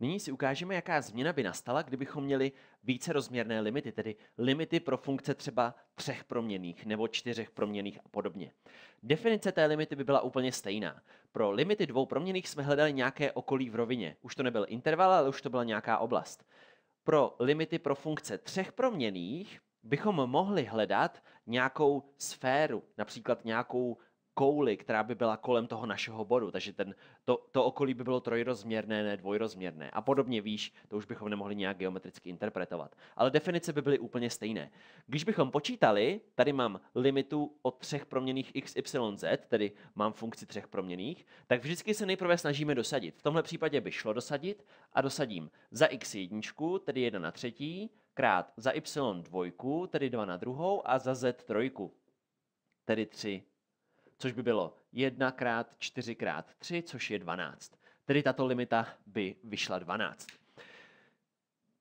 Nyní si ukážeme, jaká změna by nastala, kdybychom měli více rozměrné limity, tedy limity pro funkce třeba třech proměných nebo čtyřech proměných a podobně. Definice té limity by byla úplně stejná. Pro limity dvou proměných jsme hledali nějaké okolí v rovině. Už to nebyl interval, ale už to byla nějaká oblast. Pro limity pro funkce třech proměných bychom mohli hledat nějakou sféru, například nějakou kouli, která by byla kolem toho našeho bodu, takže ten, to, to okolí by bylo trojrozměrné, ne dvojrozměrné. A podobně výš, to už bychom nemohli nějak geometricky interpretovat. Ale definice by byly úplně stejné. Když bychom počítali, tady mám limitu od třech proměných x, y, z, tedy mám funkci třech proměných, tak vždycky se nejprve snažíme dosadit. V tomhle případě by šlo dosadit a dosadím za x jedničku, tedy 1 na třetí, krát za y dvojku, tedy 2 na druhou a za z trojku, tedy 3 což by bylo 1 krát 4 krát 3, což je 12. Tedy tato limita by vyšla 12.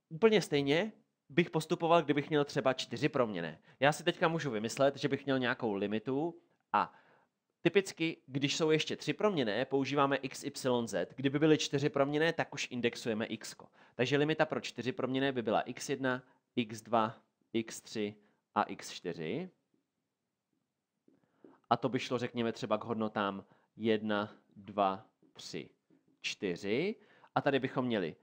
Úplně stejně bych postupoval, kdybych měl třeba 4 proměny. Já si teďka můžu vymyslet, že bych měl nějakou limitu a typicky, když jsou ještě tři proměny, používáme x, y, z. Kdyby byly čtyři proměny, tak už indexujeme x. -ko. Takže limita pro čtyři proměny by byla x1, x2, x3 a x4. A to by šlo, řekněme, třeba k hodnotám 1, 2, 3, 4. A tady bychom měli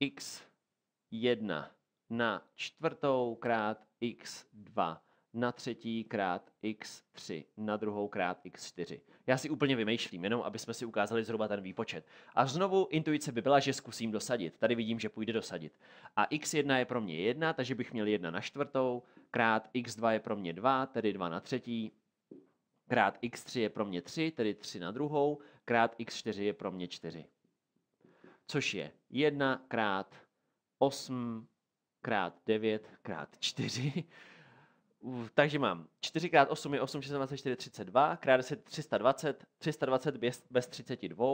x1 na čtvrtou krát x2 na třetí krát x3 na druhou krát x4. Já si úplně vymýšlím, jenom aby jsme si ukázali zhruba ten výpočet. A znovu intuice by byla, že zkusím dosadit. Tady vidím, že půjde dosadit. A x1 je pro mě 1, takže bych měl 1 na čtvrtou, krát x2 je pro mě 2, tedy 2 na třetí, krát x3 je pro mě 3, tedy 3 na druhou, krát x4 je pro mě 4. Což je 1 krát 8 krát 9 krát 4. Takže mám 4 krát 8 je 8, 6, 24, 32, krát 10, 320, 320 bez, bez 32,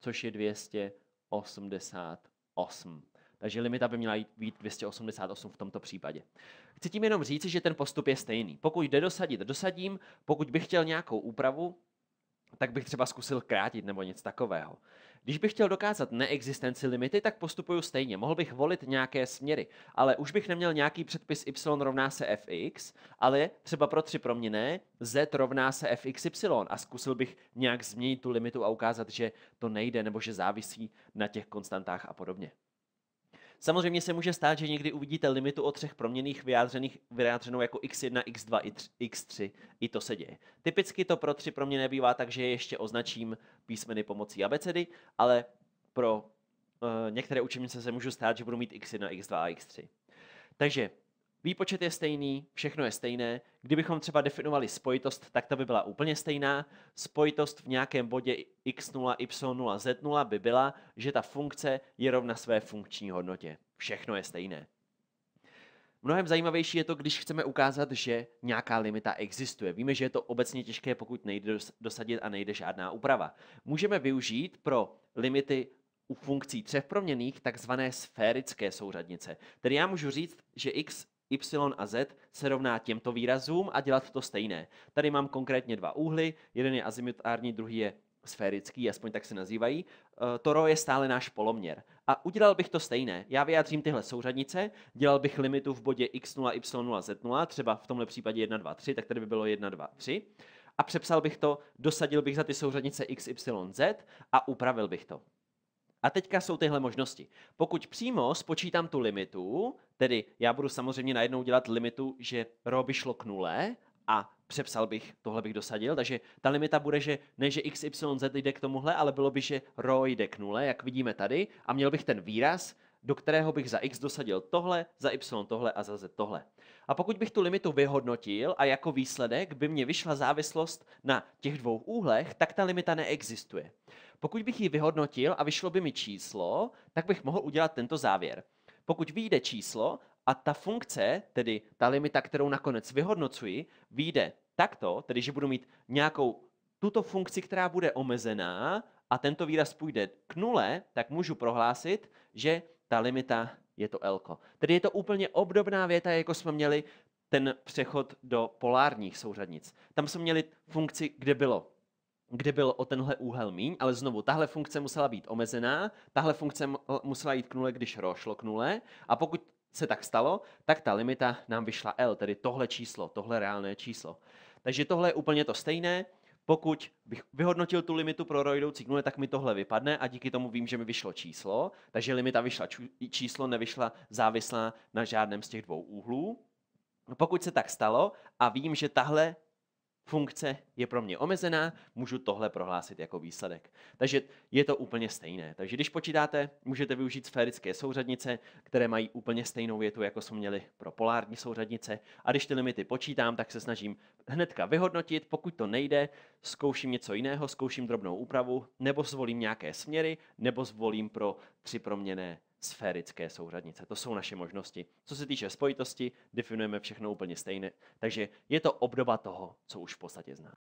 což je 288 takže limita by měla být 288 v tomto případě. Chci tím jenom říct, že ten postup je stejný. Pokud jde dosadit, dosadím. Pokud bych chtěl nějakou úpravu, tak bych třeba zkusil krátit nebo něco takového. Když bych chtěl dokázat neexistenci limity, tak postupuju stejně. Mohl bych volit nějaké směry, ale už bych neměl nějaký předpis y rovná se fx, ale třeba pro tři proměné z rovná se fxy a zkusil bych nějak změnit tu limitu a ukázat, že to nejde nebo že závisí na těch konstantách a podobně. Samozřejmě se může stát, že někdy uvidíte limitu o třech proměných vyjádřených, vyjádřenou jako x1, x2, x3. I to se děje. Typicky to pro tři proměny bývá tak, že ještě označím písmeny pomocí abecedy, ale pro uh, některé učebnice se může stát, že budu mít x1, x2 a x3. Takže Výpočet je stejný, všechno je stejné. Kdybychom třeba definovali spojitost, tak ta by byla úplně stejná. Spojitost v nějakém bodě x0, y0, z0 by byla, že ta funkce je rovna své funkční hodnotě. Všechno je stejné. Mnohem zajímavější je to, když chceme ukázat, že nějaká limita existuje. Víme, že je to obecně těžké, pokud nejde dosadit a nejde žádná úprava. Můžeme využít pro limity u funkcí třech proměných takzvané sférické souřadnice. Tedy já můžu říct, že x y a z se rovná těmto výrazům a dělat to stejné. Tady mám konkrétně dva úhly, jeden je azimutární, druhý je sférický, aspoň tak se nazývají, e, Toro je stále náš poloměr. A udělal bych to stejné. Já vyjádřím tyhle souřadnice, dělal bych limitu v bodě x0, y0, z0, třeba v tomhle případě 1, 2, 3, tak tady by bylo 1, 2, 3. A přepsal bych to, dosadil bych za ty souřadnice x, y, z a upravil bych to. A teďka jsou tyhle možnosti. Pokud přímo spočítám tu limitu, tedy já budu samozřejmě najednou dělat limitu, že ro by šlo k nule a přepsal bych, tohle bych dosadil, takže ta limita bude, že ne, že z jde k tomuhle, ale bylo by, že ro jde k nule, jak vidíme tady, a měl bych ten výraz, do kterého bych za x dosadil tohle, za y tohle a za z tohle. A pokud bych tu limitu vyhodnotil a jako výsledek by mě vyšla závislost na těch dvou úhlech, tak ta limita neexistuje. Pokud bych ji vyhodnotil a vyšlo by mi číslo, tak bych mohl udělat tento závěr. Pokud vyjde číslo a ta funkce, tedy ta limita, kterou nakonec vyhodnocuji, vyjde takto, tedy že budu mít nějakou tuto funkci, která bude omezená a tento výraz půjde k nule, tak můžu prohlásit, že ta limita je to L. Tedy je to úplně obdobná věta, jako jsme měli ten přechod do polárních souřadnic. Tam jsme měli funkci, kde bylo kde byl o tenhle úhel míň, ale znovu, tahle funkce musela být omezená, tahle funkce musela jít k nule, když rošlo k nule, a pokud se tak stalo, tak ta limita nám vyšla L, tedy tohle číslo, tohle reálné číslo. Takže tohle je úplně to stejné, pokud bych vyhodnotil tu limitu pro rojdoucí nule, tak mi tohle vypadne a díky tomu vím, že mi vyšlo číslo, takže limita vyšla číslo, nevyšla závislá na žádném z těch dvou úhlů. No, pokud se tak stalo a vím, že tahle funkce je pro mě omezená, můžu tohle prohlásit jako výsledek. Takže je to úplně stejné. Takže když počítáte, můžete využít sférické souřadnice, které mají úplně stejnou větu, jako jsme měli pro polární souřadnice. A když ty limity počítám, tak se snažím hnedka vyhodnotit, pokud to nejde, zkouším něco jiného, zkouším drobnou úpravu, nebo zvolím nějaké směry, nebo zvolím pro tři proměné sférické souřadnice. To jsou naše možnosti. Co se týče spojitosti, definujeme všechno úplně stejné. Takže je to obdoba toho, co už v podstatě známe.